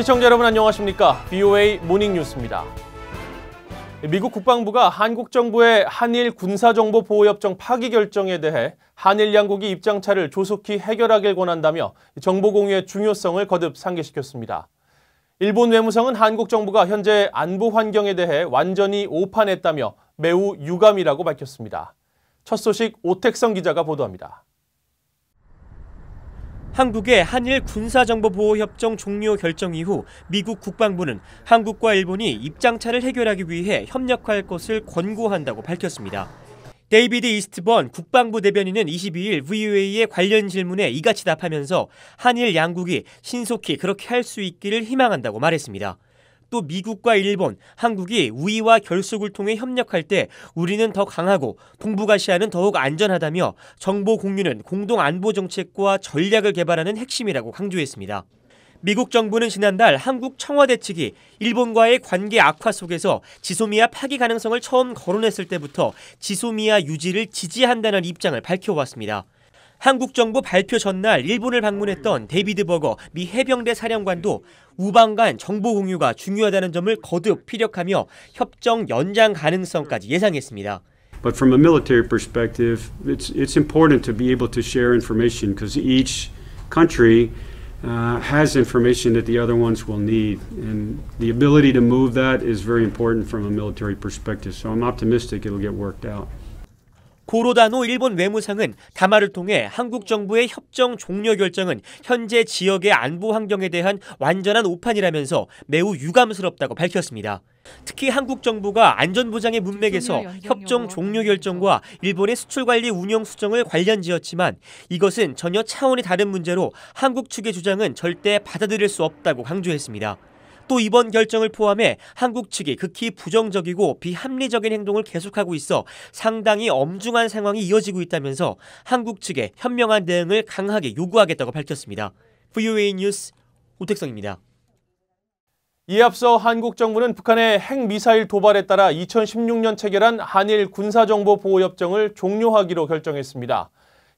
시청자 여러분 안녕하십니까? BOA 모닝뉴스입니다. 미국 국방부가 한국 정부의 한일 군사정보보호협정 파기 결정에 대해 한일 양국이 입장차를 조속히 해결하길 권한다며 정보공유의 중요성을 거듭 상기시켰습니다. 일본 외무성은 한국 정부가 현재 안보 환경에 대해 완전히 오판했다며 매우 유감이라고 밝혔습니다. 첫 소식 오택성 기자가 보도합니다. 한국의 한일 군사정보보호협정 종료 결정 이후 미국 국방부는 한국과 일본이 입장차를 해결하기 위해 협력할 것을 권고한다고 밝혔습니다. 데이비드 이스트번 국방부 대변인은 22일 VOA의 관련 질문에 이같이 답하면서 한일 양국이 신속히 그렇게 할 수 있기를 희망한다고 말했습니다. 또 미국과 일본, 한국이 우위와 결속을 통해 협력할 때 우리는 더 강하고 동북아시아는 더욱 안전하다며 정보 공유는 공동 안보 정책과 전략을 개발하는 핵심이라고 강조했습니다. 미국 정부는 지난달 한국 청와대 측이 일본과의 관계 악화 속에서 지소미아 파기 가능성을 처음 거론했을 때부터 지소미아 유지를 지지한다는 입장을 밝혀왔습니다. 한국 정부 발표 전날 일본을 방문했던 데이비드 버거 미 해병대 사령관도 우방 간 정보 공유가 중요하다는 점을 거듭 피력하며 협정 연장 가능성까지 예상했습니다. But from a military perspective, it's it's important to be able to share information because each country uh, has information that the other ones will need, and the ability to move that is very important from a military perspective. So I'm optimistic it'll get worked out. 고로다노 일본 외무상은 담화를 통해 한국 정부의 협정 종료 결정은 현재 지역의 안보 환경에 대한 완전한 오판이라면서 매우 유감스럽다고 밝혔습니다. 특히 한국 정부가 안전보장의 문맥에서 협정 종료 결정과 일본의 수출관리 운영 수정을 관련지었지만 이것은 전혀 차원이 다른 문제로 한국 측의 주장은 절대 받아들일 수 없다고 강조했습니다. 또 이번 결정을 포함해 한국 측이 극히 부정적이고 비합리적인 행동을 계속하고 있어 상당히 엄중한 상황이 이어지고 있다면서 한국 측에 현명한 대응을 강하게 요구하겠다고 밝혔습니다. VOA 뉴스 오택성입니다. 이에 앞서 한국 정부는 북한의 핵미사일 도발에 따라 2016년 체결한 한일 군사정보보호협정을 종료하기로 결정했습니다.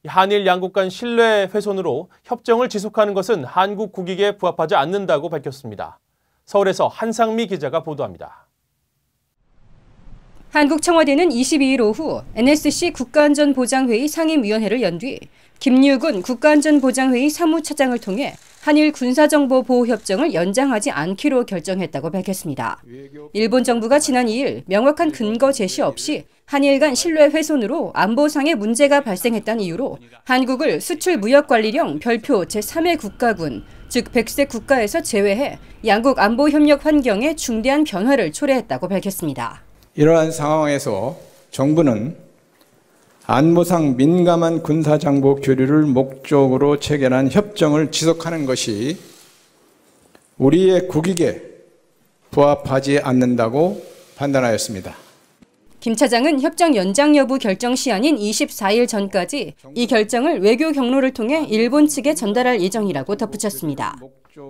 한일 양국 간 신뢰 훼손으로 협정을 지속하는 것은 한국 국익에 부합하지 않는다고 밝혔습니다. 서울에서 한상미 기자가 보도합니다. 한국 청와대는 22일 오후 NSC 국가안전보장회의 상임위원회를 연 뒤 김유근 국가안전보장회의 사무차장을 통해 한일 군사정보보호협정을 연장하지 않기로 결정했다고 밝혔습니다. 일본 정부가 지난 2일 명확한 근거 제시 없이 한일 간 신뢰 훼손으로 안보상의 문제가 발생했다는 이유로 한국을 수출무역관리령 별표 제3의 국가군, 즉 백색 국가에서 제외해 양국 안보협력 환경에 중대한 변화를 초래했다고 밝혔습니다. 이러한 상황에서 정부는 안보상 민감한 군사장보 교류를 목적으로 체결한 협정을 지속하는 것이 우리의 국익에 부합하지 않는다고 판단하였습니다. 김 차장은 협정 연장 여부 결정 시한인 24일 전까지 이 결정을 외교 경로를 통해 일본 측에 전달할 예정이라고 덧붙였습니다.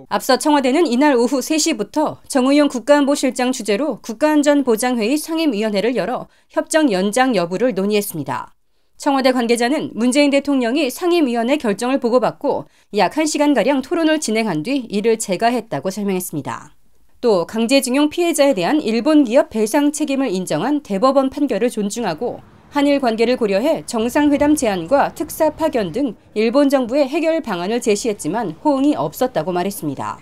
앞서 청와대는 이날 오후 3시부터 정의용 국가안보실장 주재로 국가안전보장회의 상임위원회를 열어 협정 연장 여부를 논의했습니다. 청와대 관계자는 문재인 대통령이 상임위원회 결정을 보고받고 약 1시간가량 토론을 진행한 뒤 이를 제거했다고 설명했습니다. 또 강제징용 피해자에 대한 일본 기업 배상 책임을 인정한 대법원 판결을 존중하고 한일 관계를 고려해 정상회담 제안과 특사 파견 등 일본 정부의 해결 방안을 제시했지만 호응이 없었다고 말했습니다.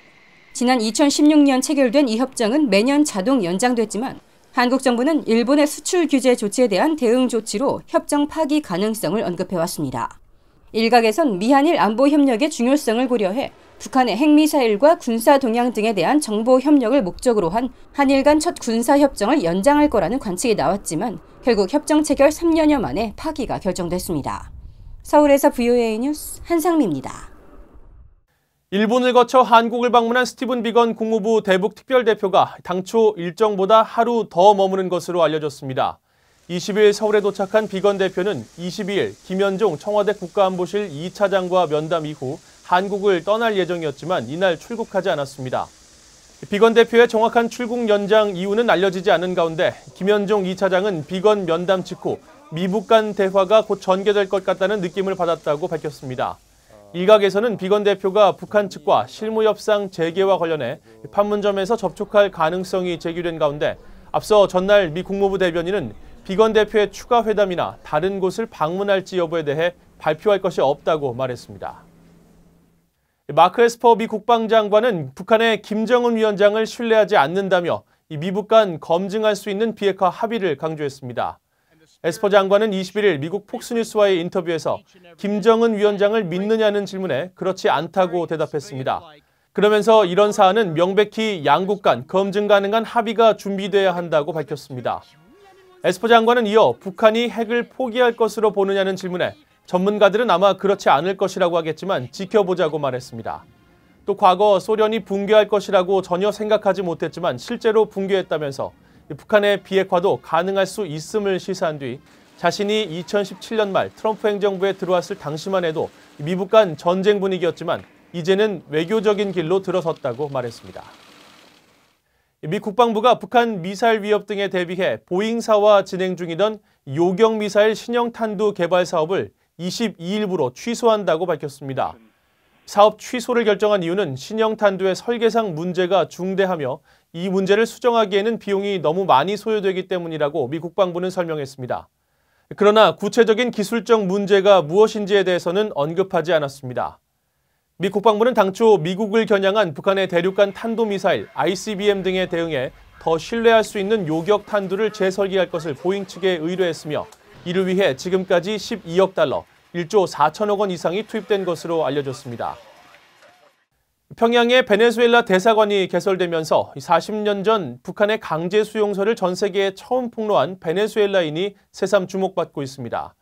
지난 2016년 체결된 이 협정은 매년 자동 연장됐지만 한국 정부는 일본의 수출 규제 조치에 대한 대응 조치로 협정 파기 가능성을 언급해왔습니다. 일각에선 미한일 안보 협력의 중요성을 고려해 북한의 핵미사일과 군사 동향 등에 대한 정보 협력을 목적으로 한 한일 간 첫 군사 협정을 연장할 거라는 관측이 나왔지만 결국 협정 체결 3년여 만에 파기가 결정됐습니다. 서울에서 VOA 뉴스 한상미입니다. 일본을 거쳐 한국을 방문한 스티븐 비건 국무부 대북 특별대표가 당초 일정보다 하루 더 머무는 것으로 알려졌습니다. 20일 서울에 도착한 비건 대표는 22일 김현종 청와대 국가안보실 2차장과 면담 이후 한국을 떠날 예정이었지만 이날 출국하지 않았습니다. 비건 대표의 정확한 출국 연장 이유는 알려지지 않은 가운데 김현종 2차장은 비건 면담 직후 미북 간 대화가 곧 전개될 것 같다는 느낌을 받았다고 밝혔습니다. 일각에서는 비건 대표가 북한 측과 실무 협상 재개와 관련해 판문점에서 접촉할 가능성이 제기된 가운데 앞서 전날 미 국무부 대변인은 비건 대표의 추가 회담이나 다른 곳을 방문할지 여부에 대해 발표할 것이 없다고 말했습니다. 마크 에스퍼 미 국방장관은 북한의 김정은 위원장을 신뢰하지 않는다며 미북 간 검증할 수 있는 비핵화 합의를 강조했습니다. 에스퍼 장관은 21일 미국 폭스뉴스와의 인터뷰에서 김정은 위원장을 믿느냐는 질문에 그렇지 않다고 대답했습니다. 그러면서 이런 사안은 명백히 양국 간 검증 가능한 합의가 준비돼야 한다고 밝혔습니다. 에스퍼 장관은 이어 북한이 핵을 포기할 것으로 보느냐는 질문에 전문가들은 아마 그렇지 않을 것이라고 하겠지만 지켜보자고 말했습니다. 또 과거 소련이 붕괴할 것이라고 전혀 생각하지 못했지만 실제로 붕괴했다면서 북한의 비핵화도 가능할 수 있음을 시사한 뒤 자신이 2017년 말 트럼프 행정부에 들어왔을 당시만 해도 미북 간 전쟁 분위기였지만 이제는 외교적인 길로 들어섰다고 말했습니다. 미 국방부가 북한 미사일 위협 등에 대비해 보잉사와 진행 중이던 요격미사일 신형탄두 개발 사업을 22일부로 취소한다고 밝혔습니다. 사업 취소를 결정한 이유는 신형탄두의 설계상 문제가 중대하며 이 문제를 수정하기에는 비용이 너무 많이 소요되기 때문이라고 미 국방부는 설명했습니다. 그러나 구체적인 기술적 문제가 무엇인지에 대해서는 언급하지 않았습니다. 미 국방부는 당초 미국을 겨냥한 북한의 대륙간 탄도미사일 ICBM 등에 대응해 더 신뢰할 수 있는 요격 탄두를 재설계할 것을 보잉 측에 의뢰했으며 이를 위해 지금까지 12억 달러, 1조 4천억 원 이상이 투입된 것으로 알려졌습니다. 평양의 베네수엘라 대사관이 개설되면서 40년 전 북한의 강제 수용소를 전 세계에 처음 폭로한 베네수엘라인이 새삼 주목받고 있습니다.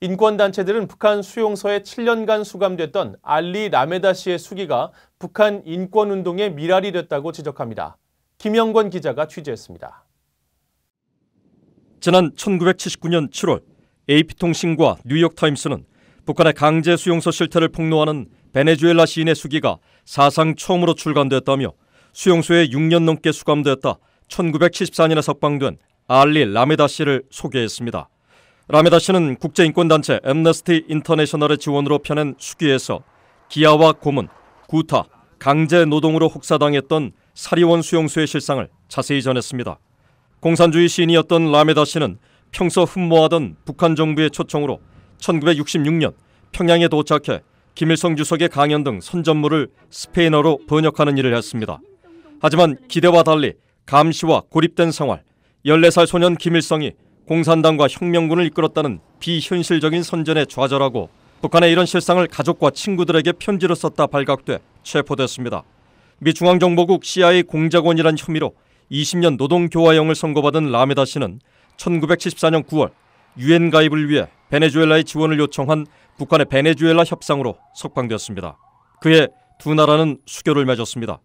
인권단체들은 북한 수용소에 7년간 수감됐던 알리 라메다 씨의 수기가 북한 인권운동의 미랄이 됐다고 지적합니다. 김영권 기자가 취재했습니다. 지난 1979년 7월 AP통신과 뉴욕타임스는 북한의 강제 수용소 실태를 폭로하는 베네수엘라 시인의 수기가 사상 처음으로 출간됐다며 수용소에 6년 넘게 수감되었다 1974년에 석방된 알리 라메다 씨를 소개했습니다. 라메다 씨는 국제인권단체 엠네스티 인터내셔널의 지원으로 펴낸 수기에서 기아와 고문, 구타, 강제 노동으로 혹사당했던 사리원 수용소의 실상을 자세히 전했습니다. 공산주의 시인이었던 라메다 씨는 평소 흠모하던 북한 정부의 초청으로 1966년 평양에 도착해 김일성 주석의 강연 등 선전물을 스페인어로 번역하는 일을 했습니다. 하지만 기대와 달리 감시와 고립된 생활, 14살 소년 김일성이 공산당과 혁명군을 이끌었다는 비현실적인 선전에 좌절하고 북한의 이런 실상을 가족과 친구들에게 편지로 썼다 발각돼 체포됐습니다. 미 중앙정보국 CIA 공작원이란 혐의로 20년 노동교화형을 선고받은 라메다 씨는 1974년 9월 유엔 가입을 위해 베네수엘라의 지원을 요청한 북한의 베네수엘라 협상으로 석방되었습니다. 그해 두 나라는 수교를 맺었습니다.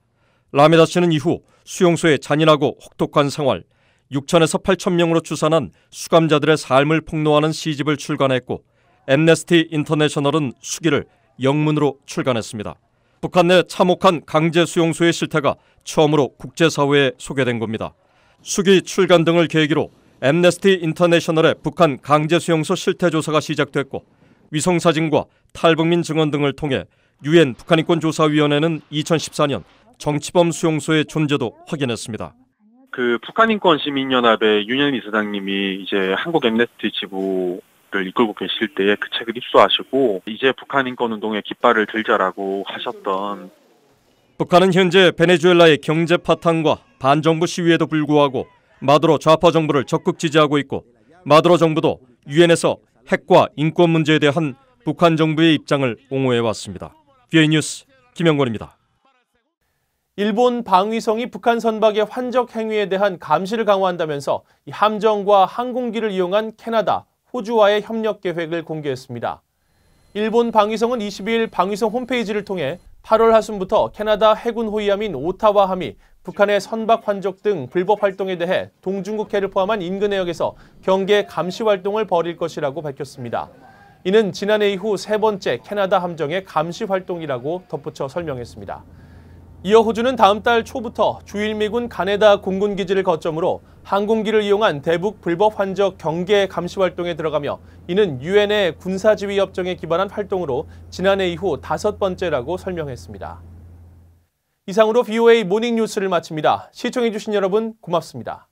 라메다 씨는 이후 수용소의 잔인하고 혹독한 생활, 6천에서 8천 명으로 추산한 수감자들의 삶을 폭로하는 시집을 출간했고 엠네스티 인터내셔널은 수기를 영문으로 출간했습니다. 북한 내 참혹한 강제 수용소의 실태가 처음으로 국제사회에 소개된 겁니다. 수기 출간 등을 계기로 엠네스티 인터내셔널의 북한 강제 수용소 실태 조사가 시작됐고 위성 사진과 탈북민 증언 등을 통해 유엔 북한인권조사위원회는 2014년 정치범 수용소의 존재도 확인했습니다. 그 북한인권 시민연합의 윤현 이사장님이 이제 한국 엠네스티 지부 를 이끌고 계실 때에 그 책을 입수하시고 이제 북한 인권 운동에 깃발을 들자라고 하셨던 북한은 현재 베네수엘라의 경제 파탄과 반정부 시위에도 불구하고 마두로 좌파 정부를 적극 지지하고 있고 마두로 정부도 유엔에서 핵과 인권 문제에 대한 북한 정부의 입장을 옹호해 왔습니다. 뷰에 뉴스 김영권입니다. 일본 방위성이 북한 선박의 환적 행위에 대한 감시를 강화한다면서 함정과 항공기를 이용한 캐나다, 호주와의 협력 계획을 공개했습니다. 일본 방위성은 22일 방위성 홈페이지를 통해 8월 하순부터 캐나다 해군 호위함인 오타와 함이 북한의 선박 환적 등 불법 활동에 대해 동중국해를 포함한 인근 해역에서 경계 감시 활동을 벌일 것이라고 밝혔습니다. 이는 지난해 이후 세 번째 캐나다 함정의 감시 활동이라고 덧붙여 설명했습니다. 이어 호주는 다음 달 초부터 주일미군 가네다 공군기지를 거점으로 항공기를 이용한 대북 불법 환적 경계 감시 활동에 들어가며 이는 유엔의 군사지휘 협정에 기반한 활동으로 지난해 이후 다섯 번째라고 설명했습니다. 이상으로 BOA 모닝 뉴스를 마칩니다. 시청해주신 여러분 고맙습니다.